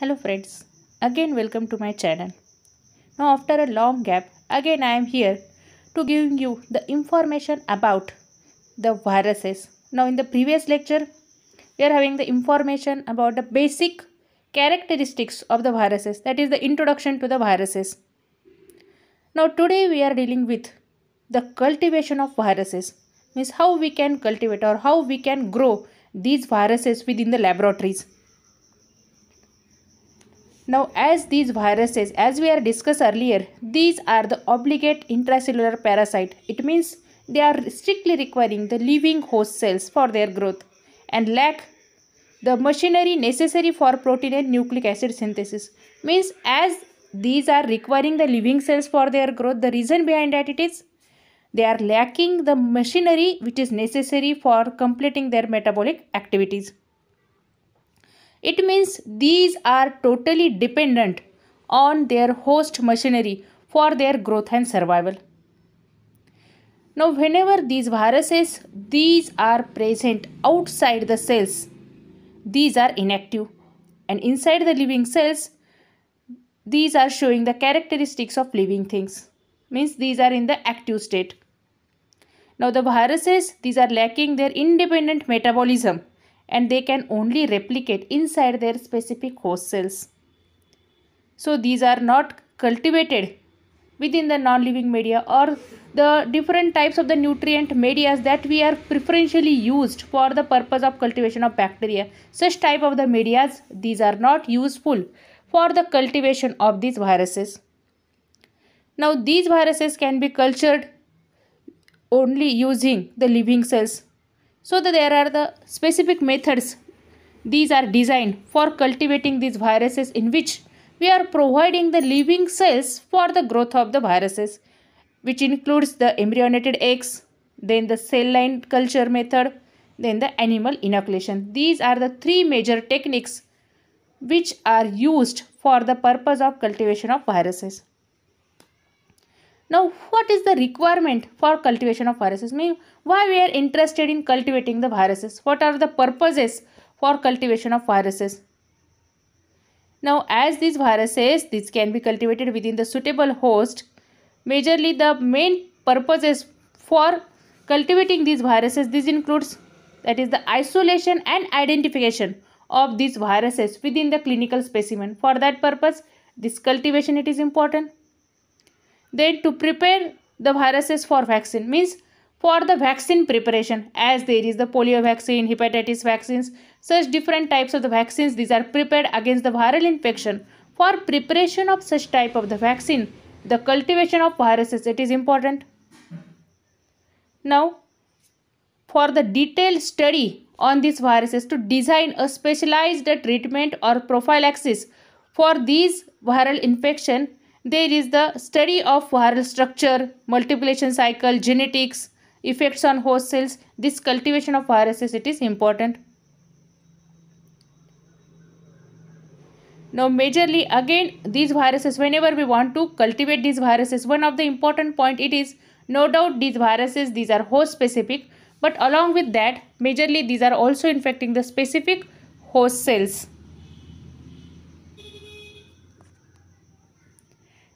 Hello friends, again welcome to my channel. Now after a long gap, again I am here to giving you the information about the viruses. Now in the previous lecture, we are having the information about the basic characteristics of the viruses that is the introduction to the viruses. Now today we are dealing with the cultivation of viruses means how we can cultivate or how we can grow these viruses within the laboratories now as these viruses, as we are discussed earlier, these are the obligate intracellular parasite. It means they are strictly requiring the living host cells for their growth and lack the machinery necessary for protein and nucleic acid synthesis. Means as these are requiring the living cells for their growth, the reason behind that it is they are lacking the machinery which is necessary for completing their metabolic activities. It means these are totally dependent on their host machinery for their growth and survival. Now, whenever these viruses, these are present outside the cells, these are inactive. And inside the living cells, these are showing the characteristics of living things. Means these are in the active state. Now, the viruses, these are lacking their independent metabolism and they can only replicate inside their specific host cells. So these are not cultivated within the non-living media or the different types of the nutrient medias that we are preferentially used for the purpose of cultivation of bacteria. Such type of the medias, these are not useful for the cultivation of these viruses. Now these viruses can be cultured only using the living cells so there are the specific methods. These are designed for cultivating these viruses in which we are providing the living cells for the growth of the viruses which includes the embryonated eggs, then the cell line culture method, then the animal inoculation. These are the three major techniques which are used for the purpose of cultivation of viruses. Now, what is the requirement for cultivation of viruses? Mean why we are interested in cultivating the viruses? What are the purposes for cultivation of viruses? Now, as these viruses, these can be cultivated within the suitable host. Majorly, the main purposes for cultivating these viruses, this includes that is the isolation and identification of these viruses within the clinical specimen. For that purpose, this cultivation it is important. Then to prepare the viruses for vaccine means for the vaccine preparation as there is the polio vaccine hepatitis vaccines such different types of the vaccines these are prepared against the viral infection for preparation of such type of the vaccine the cultivation of viruses it is important now for the detailed study on these viruses to design a specialized treatment or prophylaxis for these viral infection there is the study of viral structure, multiplication cycle, genetics, effects on host cells. This cultivation of viruses, it is important. Now majorly again these viruses whenever we want to cultivate these viruses one of the important point it is no doubt these viruses these are host specific but along with that majorly these are also infecting the specific host cells.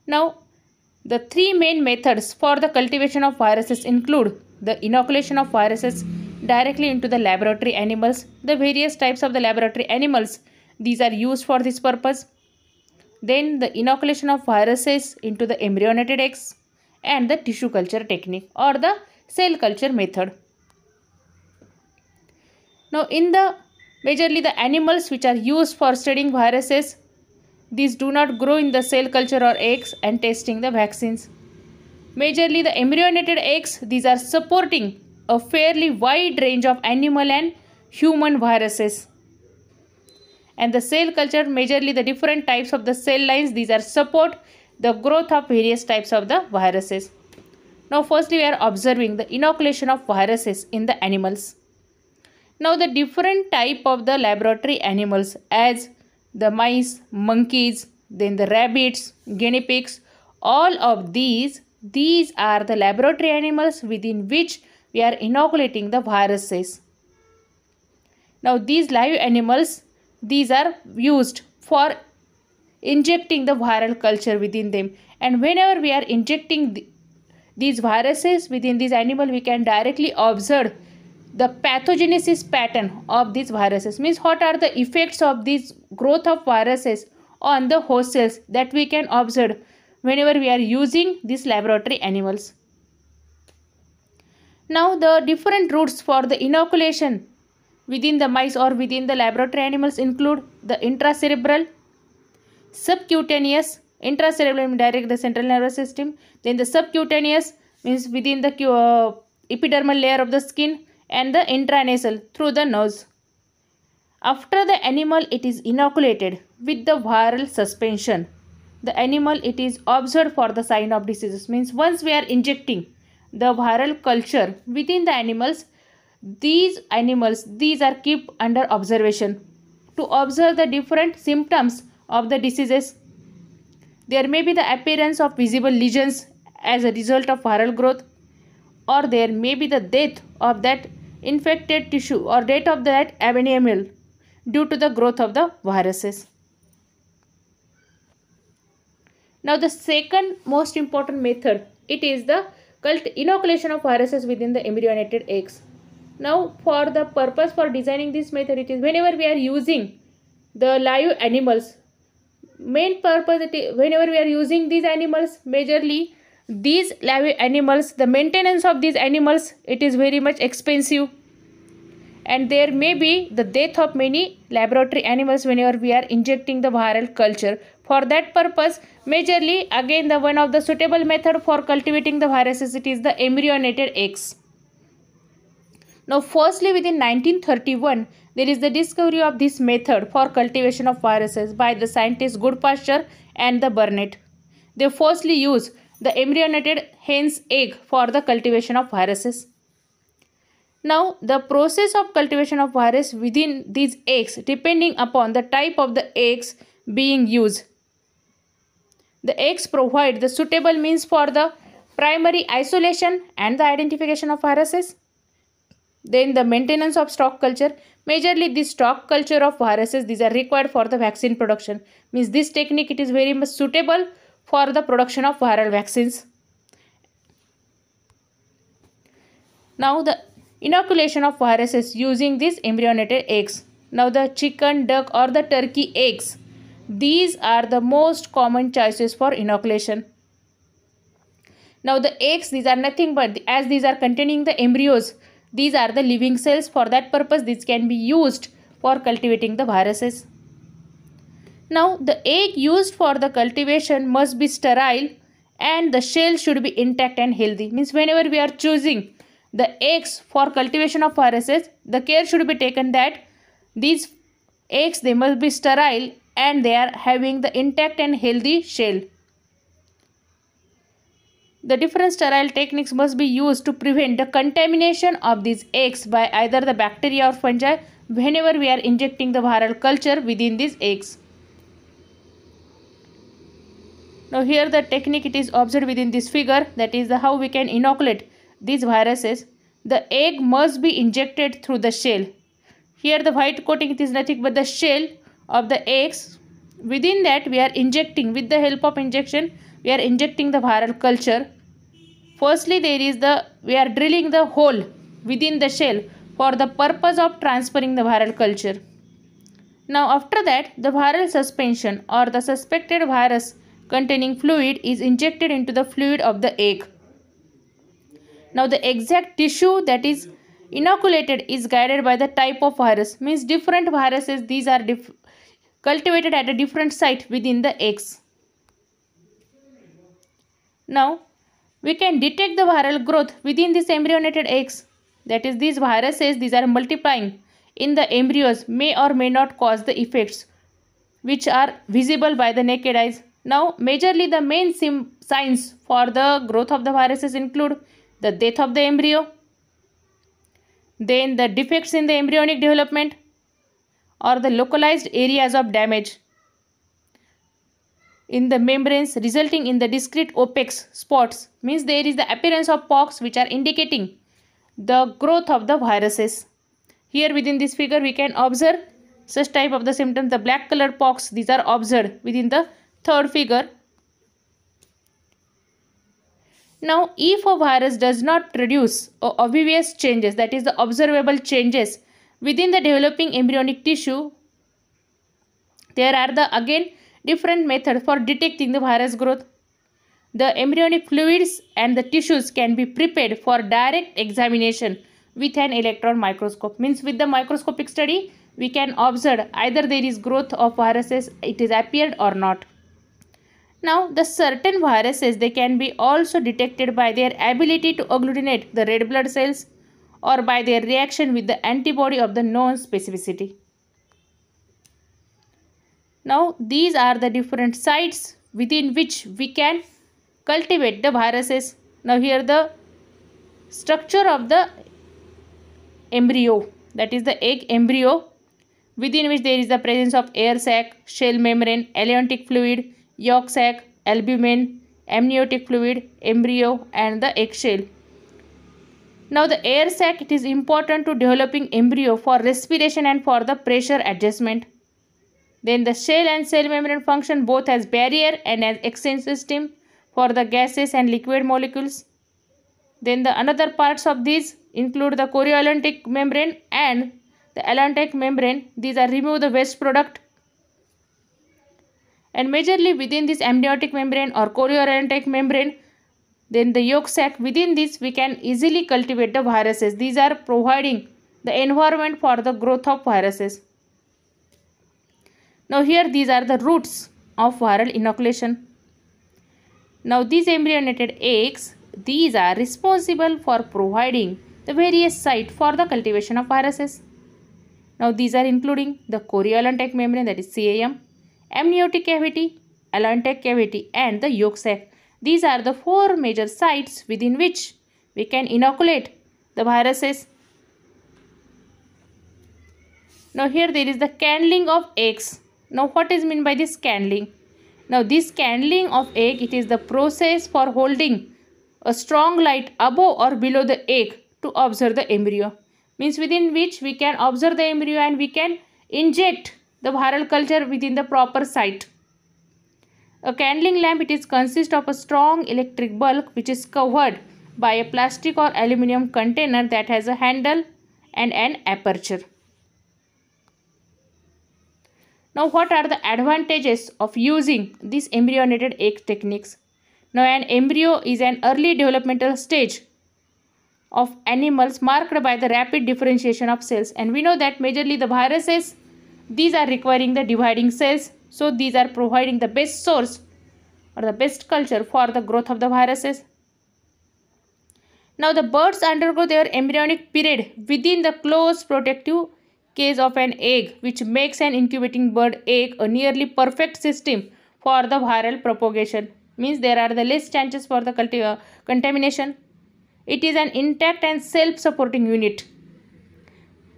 Now, the three main methods for the cultivation of viruses include the inoculation of viruses directly into the laboratory animals, the various types of the laboratory animals, these are used for this purpose. Then the inoculation of viruses into the embryonated eggs and the tissue culture technique or the cell culture method. Now in the majorly the animals which are used for studying viruses these do not grow in the cell culture or eggs and testing the vaccines. Majorly the embryonated eggs, these are supporting a fairly wide range of animal and human viruses. And the cell culture, majorly the different types of the cell lines, these are support the growth of various types of the viruses. Now firstly we are observing the inoculation of viruses in the animals. Now the different type of the laboratory animals as the mice, monkeys, then the rabbits, guinea pigs, all of these, these are the laboratory animals within which we are inoculating the viruses. Now these live animals, these are used for injecting the viral culture within them. And whenever we are injecting the, these viruses within these animal, we can directly observe the pathogenesis pattern of these viruses means what are the effects of these growth of viruses on the host cells that we can observe whenever we are using these laboratory animals. Now the different routes for the inoculation within the mice or within the laboratory animals include the intracerebral, subcutaneous, intracerebral means direct the central nervous system, then the subcutaneous means within the uh, epidermal layer of the skin, and the intranasal through the nose. After the animal it is inoculated with the viral suspension. The animal it is observed for the sign of diseases means once we are injecting the viral culture within the animals these animals these are kept under observation to observe the different symptoms of the diseases. There may be the appearance of visible lesions as a result of viral growth or there may be the death of that infected tissue or rate of that abnormal due to the growth of the viruses. Now the second most important method, it is the cult inoculation of viruses within the embryonated eggs. Now for the purpose for designing this method, it is whenever we are using the live animals, main purpose, whenever we are using these animals, majorly these animals the maintenance of these animals it is very much expensive and there may be the death of many laboratory animals whenever we are injecting the viral culture for that purpose majorly again the one of the suitable method for cultivating the viruses it is the embryonated eggs now firstly within 1931 there is the discovery of this method for cultivation of viruses by the scientists Goodpasture and the Burnett they firstly used the embryonated hen's egg for the cultivation of viruses. Now, the process of cultivation of virus within these eggs depending upon the type of the eggs being used. The eggs provide the suitable means for the primary isolation and the identification of viruses. Then the maintenance of stock culture. Majorly the stock culture of viruses, these are required for the vaccine production. Means this technique, it is very much suitable for the production of viral vaccines. Now the inoculation of viruses using these embryonated eggs. Now the chicken, duck or the turkey eggs. These are the most common choices for inoculation. Now the eggs, these are nothing but as these are containing the embryos, these are the living cells. For that purpose, these can be used for cultivating the viruses. Now the egg used for the cultivation must be sterile and the shell should be intact and healthy. Means whenever we are choosing the eggs for cultivation of viruses, the care should be taken that these eggs they must be sterile and they are having the intact and healthy shell. The different sterile techniques must be used to prevent the contamination of these eggs by either the bacteria or fungi whenever we are injecting the viral culture within these eggs. Now here the technique it is observed within this figure that is the how we can inoculate these viruses. The egg must be injected through the shell. Here the white coating it is nothing but the shell of the eggs. Within that we are injecting with the help of injection we are injecting the viral culture. Firstly there is the we are drilling the hole within the shell for the purpose of transferring the viral culture. Now after that the viral suspension or the suspected virus containing fluid is injected into the fluid of the egg. Now the exact tissue that is inoculated is guided by the type of virus means different viruses these are cultivated at a different site within the eggs. Now we can detect the viral growth within these embryonated eggs that is these viruses these are multiplying in the embryos may or may not cause the effects which are visible by the naked eyes now, majorly the main signs for the growth of the viruses include the death of the embryo, then the defects in the embryonic development or the localized areas of damage in the membranes resulting in the discrete opaque spots means there is the appearance of pox which are indicating the growth of the viruses. Here within this figure we can observe such type of the symptoms the black color pox these are observed within the third figure. Now if a virus does not produce uh, obvious changes that is the observable changes within the developing embryonic tissue there are the again different methods for detecting the virus growth. The embryonic fluids and the tissues can be prepared for direct examination with an electron microscope. Means with the microscopic study, we can observe either there is growth of viruses, it is appeared or not. Now, the certain viruses, they can be also detected by their ability to agglutinate the red blood cells or by their reaction with the antibody of the known specificity. Now, these are the different sites within which we can cultivate the viruses. Now, here the structure of the embryo, that is the egg embryo, within which there is the presence of air sac, shell membrane, amniotic fluid, yolk sac, albumin, amniotic fluid, embryo and the eggshell. Now the air sac it is important to developing embryo for respiration and for the pressure adjustment. Then the shell and cell membrane function both as barrier and as exchange system for the gases and liquid molecules. Then the another parts of these include the chorioatlantic membrane and the allantic membrane. These are remove the waste product and majorly within this amniotic membrane or chorioronic membrane then the yolk sac within this we can easily cultivate the viruses these are providing the environment for the growth of viruses now here these are the roots of viral inoculation now these embryonated eggs these are responsible for providing the various site for the cultivation of viruses now these are including the choriolantech membrane that is CAM amniotic cavity, allantoic cavity and the yolk sac. These are the four major sites within which we can inoculate the viruses. Now here there is the candling of eggs. Now what is meant by this candling? Now this candling of egg, it is the process for holding a strong light above or below the egg to observe the embryo. Means within which we can observe the embryo and we can inject the viral culture within the proper site. A candling lamp it is consists of a strong electric bulb which is covered by a plastic or aluminum container that has a handle and an aperture. Now what are the advantages of using these embryonated egg techniques? Now an embryo is an early developmental stage of animals marked by the rapid differentiation of cells and we know that majorly the viruses these are requiring the dividing cells. So these are providing the best source or the best culture for the growth of the viruses. Now the birds undergo their embryonic period within the close protective case of an egg which makes an incubating bird egg a nearly perfect system for the viral propagation. Means there are the less chances for the uh, contamination. It is an intact and self-supporting unit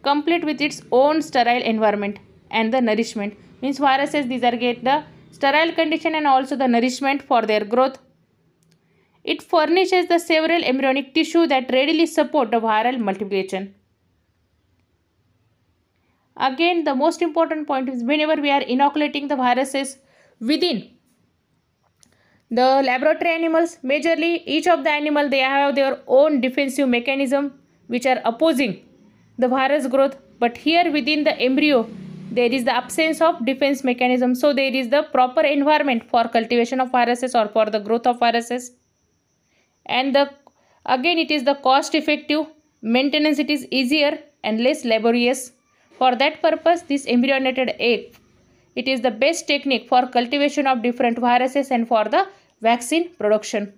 complete with its own sterile environment and the nourishment means viruses these are get the sterile condition and also the nourishment for their growth it furnishes the several embryonic tissue that readily support the viral multiplication again the most important point is whenever we are inoculating the viruses within the laboratory animals majorly each of the animal they have their own defensive mechanism which are opposing the virus growth but here within the embryo there is the absence of defense mechanism so there is the proper environment for cultivation of viruses or for the growth of viruses and the again it is the cost effective maintenance it is easier and less laborious for that purpose this embryonated egg it is the best technique for cultivation of different viruses and for the vaccine production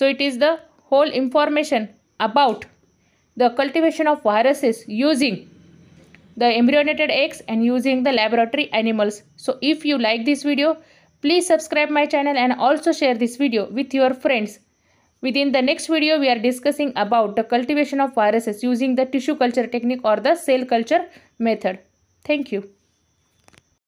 so it is the whole information about the cultivation of viruses using the embryonated eggs and using the laboratory animals. So if you like this video, please subscribe my channel and also share this video with your friends. Within the next video, we are discussing about the cultivation of viruses using the tissue culture technique or the cell culture method. Thank you.